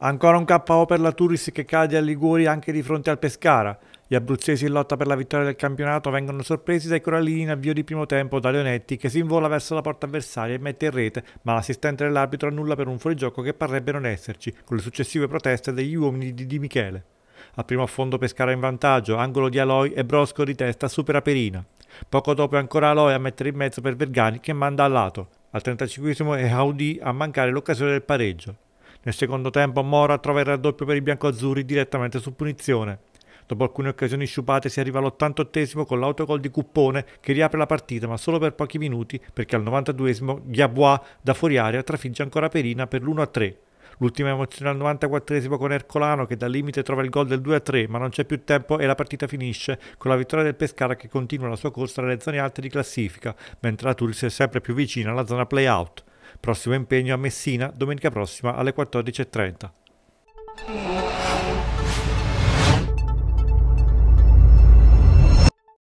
Ancora un KO per la Turis che cade a Liguori anche di fronte al Pescara. Gli abruzzesi in lotta per la vittoria del campionato vengono sorpresi dai corallini in avvio di primo tempo da Leonetti che si invola verso la porta avversaria e mette in rete, ma l'assistente dell'arbitro annulla per un fuorigioco che parrebbe non esserci, con le successive proteste degli uomini di Di Michele. Al primo affondo Pescara in vantaggio, angolo di Aloy e Brosco di testa supera Perina. Poco dopo è ancora Aloy a mettere in mezzo per Vergani che manda a lato. Al 35 è Audi a mancare l'occasione del pareggio. Nel secondo tempo Mora trova il raddoppio per i biancoazzurri direttamente su punizione. Dopo alcune occasioni sciupate si arriva all'88 esimo con l'autogol di Cuppone che riapre la partita ma solo per pochi minuti perché al 92 esimo Ghiabois da fuori area trafigge ancora Perina per l'1-3. L'ultima emozione al 94 esimo con Ercolano che dal limite trova il gol del 2-3 ma non c'è più tempo e la partita finisce con la vittoria del Pescara che continua la sua corsa nelle zone alte di classifica mentre la Tulsi è sempre più vicina alla zona play-out. Prossimo impegno a Messina domenica prossima alle 14.30.